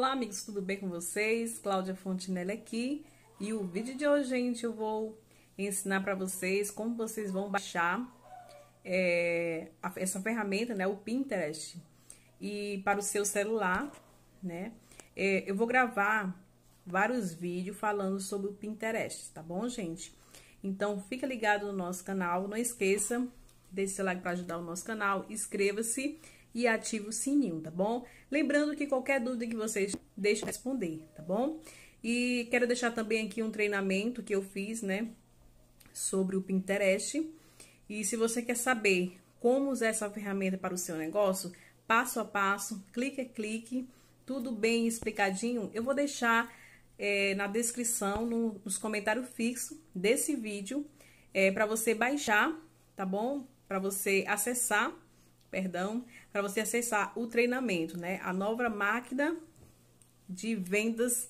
Olá amigos, tudo bem com vocês? Cláudia Fontenelle aqui e o vídeo de hoje, gente, eu vou ensinar para vocês como vocês vão baixar é, essa ferramenta, né, o Pinterest, e para o seu celular, né? É, eu vou gravar vários vídeos falando sobre o Pinterest, tá bom, gente? Então, fica ligado no nosso canal, não esqueça, deixe seu like para ajudar o nosso canal, inscreva-se e ative o sininho, tá bom? Lembrando que qualquer dúvida que vocês deixem responder, tá bom? E quero deixar também aqui um treinamento que eu fiz, né, sobre o Pinterest. E se você quer saber como usar essa ferramenta para o seu negócio, passo a passo, clique a clique, tudo bem explicadinho, eu vou deixar é, na descrição, no, nos comentários fixos desse vídeo, é, eh, para você baixar, tá bom? Para você acessar perdão, para você acessar o treinamento, né? A nova máquina de vendas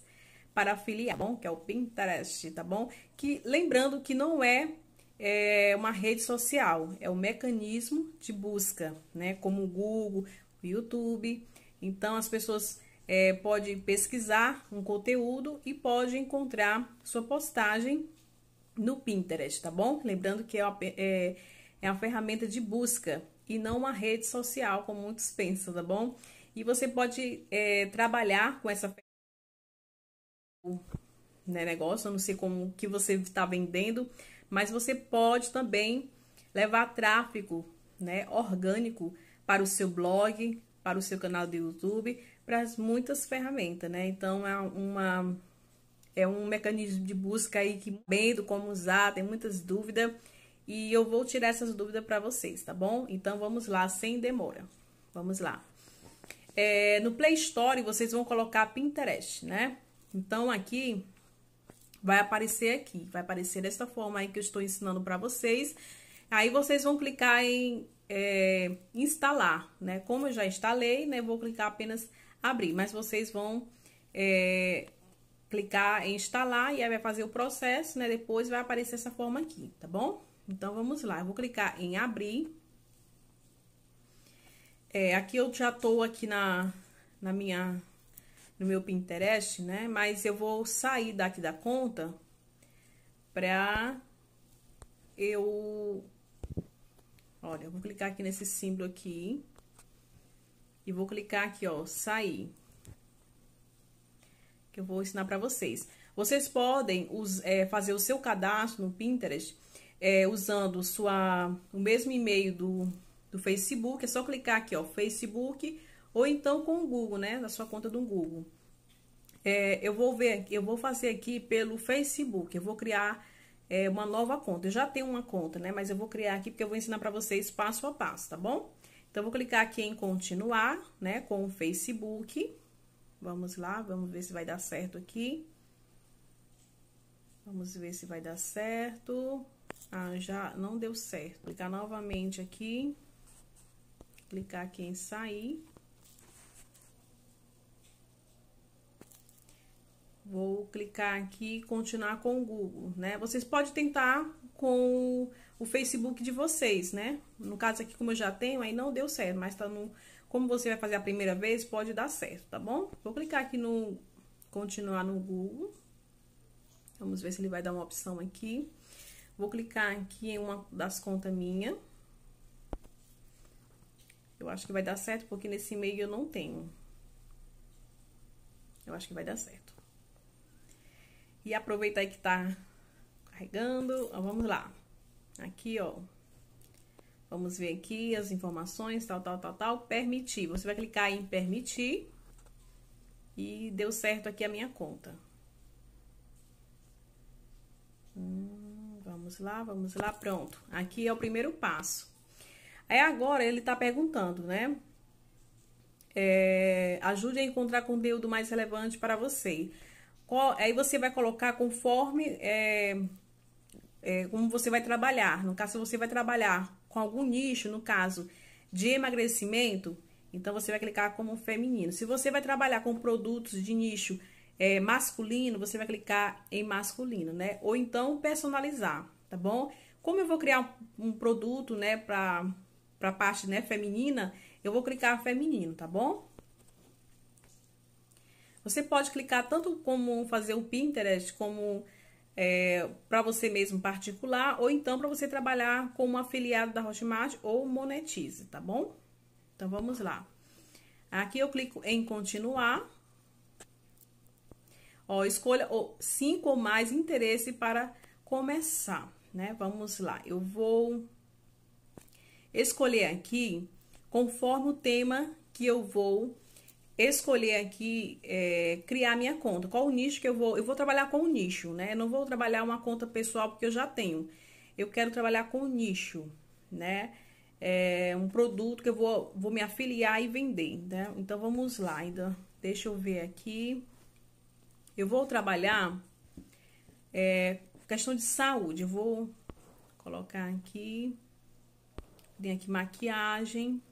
para afiliar, tá bom? Que é o Pinterest, tá bom? Que lembrando que não é, é uma rede social, é um mecanismo de busca, né? Como o Google, o YouTube. Então as pessoas é, podem pesquisar um conteúdo e pode encontrar sua postagem no Pinterest, tá bom? Lembrando que é uma, é, é uma ferramenta de busca, e não uma rede social, como muitos pensam, tá bom? E você pode é, trabalhar com essa né, negócio, eu não sei como que você está vendendo, mas você pode também levar tráfego né, orgânico para o seu blog, para o seu canal do YouTube, para as muitas ferramentas, né? Então é uma é um mecanismo de busca aí que vendo como usar, tem muitas dúvidas e eu vou tirar essas dúvidas para vocês, tá bom? Então vamos lá, sem demora. Vamos lá. É, no Play Store vocês vão colocar Pinterest, né? Então aqui vai aparecer aqui, vai aparecer dessa forma aí que eu estou ensinando para vocês. Aí vocês vão clicar em é, instalar, né? Como eu já instalei, né? Vou clicar apenas abrir, mas vocês vão é, clicar em instalar e aí vai fazer o processo, né? Depois vai aparecer essa forma aqui, tá bom? Então, vamos lá, eu vou clicar em abrir. É, aqui eu já tô aqui na, na minha, no meu Pinterest, né? Mas eu vou sair daqui da conta pra eu... Olha, eu vou clicar aqui nesse símbolo aqui. E vou clicar aqui, ó, sair. Que eu vou ensinar pra vocês. Vocês podem é, fazer o seu cadastro no Pinterest é, usando sua, o mesmo e-mail do, do Facebook, é só clicar aqui, ó, Facebook, ou então com o Google, né, na sua conta do Google. É, eu vou ver, eu vou fazer aqui pelo Facebook, eu vou criar é, uma nova conta. Eu já tenho uma conta, né, mas eu vou criar aqui porque eu vou ensinar para vocês passo a passo, tá bom? Então, eu vou clicar aqui em continuar, né, com o Facebook. Vamos lá, vamos ver se vai dar certo aqui. Vamos ver se vai dar certo. Ah, já não deu certo. Clicar novamente aqui. Clicar aqui em sair. Vou clicar aqui e continuar com o Google, né? Vocês podem tentar com o Facebook de vocês, né? No caso aqui, como eu já tenho, aí não deu certo, mas tá no... Como você vai fazer a primeira vez, pode dar certo, tá bom? Vou clicar aqui no... Continuar no Google. Vamos ver se ele vai dar uma opção aqui. Vou clicar aqui em uma das contas minha. Eu acho que vai dar certo, porque nesse e-mail eu não tenho. Eu acho que vai dar certo. E aproveitar que tá carregando. vamos lá. Aqui, ó. Vamos ver aqui as informações, tal, tal, tal, tal. Permitir. Você vai clicar em permitir. E deu certo aqui a minha conta. Vamos lá, vamos lá, pronto. Aqui é o primeiro passo. Aí agora ele tá perguntando, né? É, ajude a encontrar conteúdo mais relevante para você. Qual, aí você vai colocar conforme é, é, como você vai trabalhar. No caso, você vai trabalhar com algum nicho, no caso de emagrecimento, então você vai clicar como feminino. Se você vai trabalhar com produtos de nicho é, masculino, você vai clicar em masculino, né? Ou então personalizar tá bom? Como eu vou criar um produto, né, pra, pra parte, né, feminina, eu vou clicar feminino, tá bom? Você pode clicar tanto como fazer o Pinterest, como é, para você mesmo particular, ou então para você trabalhar como afiliado da Hotmart ou monetize, tá bom? Então vamos lá. Aqui eu clico em continuar. Ó, escolha ó, cinco ou mais interesse para começar né? Vamos lá, eu vou escolher aqui conforme o tema que eu vou escolher aqui é, criar minha conta. Qual o nicho que eu vou? Eu vou trabalhar com o nicho, né? Eu não vou trabalhar uma conta pessoal porque eu já tenho. Eu quero trabalhar com o nicho, né? É um produto que eu vou, vou me afiliar e vender, né? Então vamos lá, ainda. Deixa eu ver aqui. Eu vou trabalhar é, Questão de saúde, eu vou colocar aqui. Tem aqui maquiagem.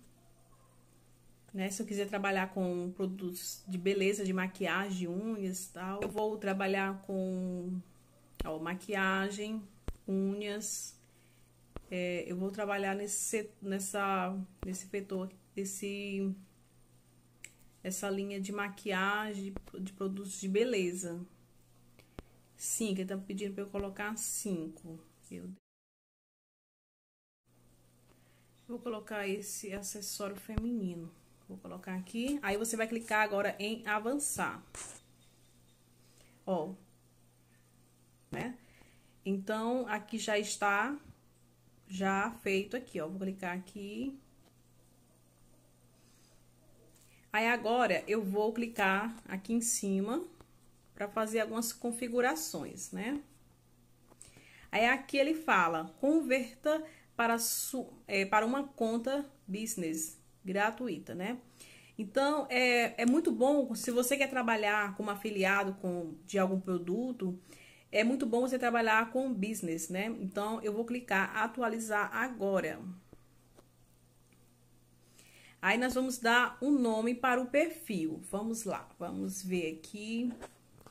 Né? Se eu quiser trabalhar com produtos de beleza, de maquiagem, unhas e tal, eu vou trabalhar com ó, maquiagem, unhas. É, eu vou trabalhar nesse, nessa, nesse vetor, esse, essa linha de maquiagem, de produtos de beleza. Cinco, então pedindo para eu colocar cinco. Eu... Vou colocar esse acessório feminino. Vou colocar aqui. Aí, você vai clicar agora em avançar. Ó. Né? Então, aqui já está já feito aqui, ó. Vou clicar aqui. Aí, agora, eu vou clicar aqui em cima para fazer algumas configurações, né? Aí aqui ele fala, converta para, su, é, para uma conta business gratuita, né? Então, é, é muito bom, se você quer trabalhar como afiliado com, de algum produto, é muito bom você trabalhar com business, né? Então, eu vou clicar atualizar agora. Aí, nós vamos dar um nome para o perfil. Vamos lá, vamos ver aqui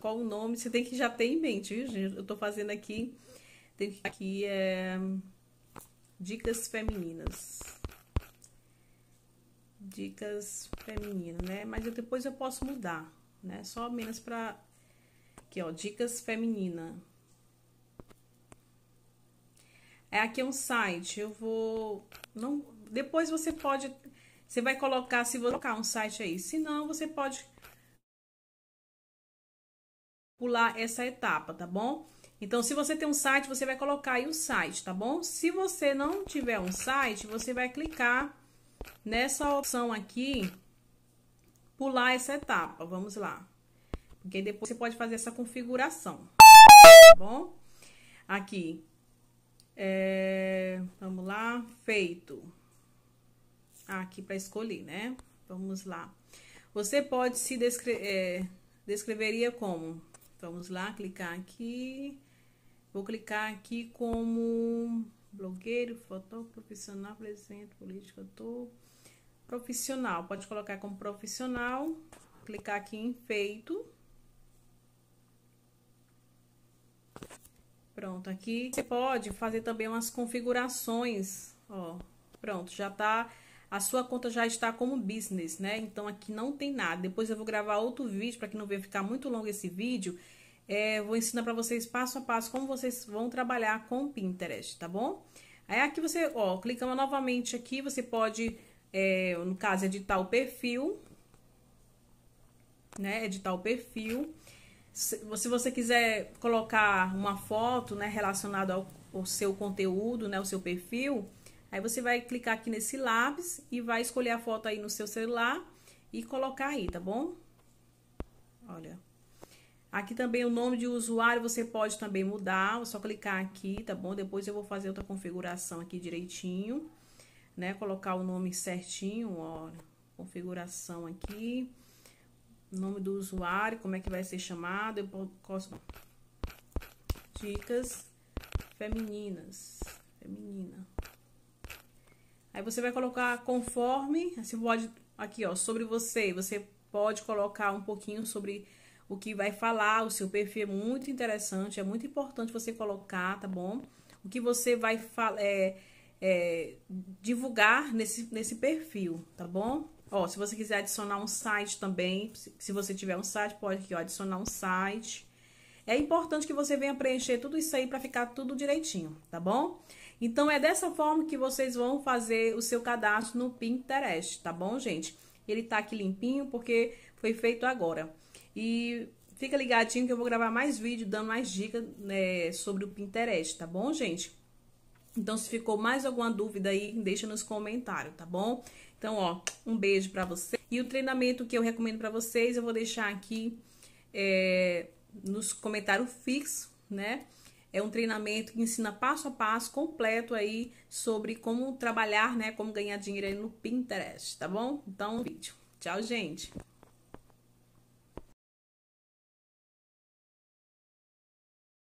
qual o nome, você tem que já ter em mente, viu, Eu tô fazendo aqui, aqui é dicas femininas. Dicas femininas, né? Mas eu, depois eu posso mudar, né? Só menos pra... Aqui, ó, dicas feminina. É, aqui é um site, eu vou... Não, depois você pode... Você vai colocar, se você colocar um site aí. Se não, você pode pular essa etapa, tá bom? Então, se você tem um site, você vai colocar aí o site, tá bom? Se você não tiver um site, você vai clicar nessa opção aqui, pular essa etapa. Vamos lá. Porque depois você pode fazer essa configuração, tá bom? Aqui. É, vamos lá. Feito. Aqui para escolher, né? Vamos lá. Você pode se descrever, é, descreveria como Vamos lá, clicar aqui. Vou clicar aqui como blogueiro, fotógrafo, profissional, presente, político, ator. Profissional, pode colocar como profissional. Clicar aqui em feito. Pronto, aqui você pode fazer também umas configurações, ó. Pronto, já tá a sua conta já está como business, né? Então aqui não tem nada. Depois eu vou gravar outro vídeo para que não venha ficar muito longo esse vídeo. É, vou ensinar para vocês passo a passo como vocês vão trabalhar com Pinterest, tá bom? Aí aqui você, ó, clicando novamente aqui, você pode, é, no caso, editar o perfil, né? Editar o perfil. Se, se você quiser colocar uma foto, né, relacionada ao, ao seu conteúdo, né, o seu perfil, Aí você vai clicar aqui nesse lápis e vai escolher a foto aí no seu celular e colocar aí, tá bom? Olha. Aqui também o nome de usuário você pode também mudar, é só clicar aqui, tá bom? Depois eu vou fazer outra configuração aqui direitinho, né? Colocar o nome certinho, olha, configuração aqui, nome do usuário, como é que vai ser chamado, eu posso... Dicas femininas, feminina. Aí você vai colocar conforme, assim, pode, aqui ó, sobre você, você pode colocar um pouquinho sobre o que vai falar, o seu perfil é muito interessante, é muito importante você colocar, tá bom? O que você vai é, é, divulgar nesse, nesse perfil, tá bom? Ó, se você quiser adicionar um site também, se você tiver um site, pode aqui, ó, adicionar um site. É importante que você venha preencher tudo isso aí para ficar tudo direitinho, tá bom? Então é dessa forma que vocês vão fazer o seu cadastro no Pinterest, tá bom, gente? Ele tá aqui limpinho porque foi feito agora. E fica ligadinho que eu vou gravar mais vídeo dando mais dicas né, sobre o Pinterest, tá bom, gente? Então, se ficou mais alguma dúvida aí, deixa nos comentários, tá bom? Então, ó, um beijo pra você. E o treinamento que eu recomendo pra vocês, eu vou deixar aqui é, nos comentários fixos, né? É um treinamento que ensina passo a passo completo aí sobre como trabalhar, né, como ganhar dinheiro aí no Pinterest, tá bom? Então, vídeo. Tchau, gente.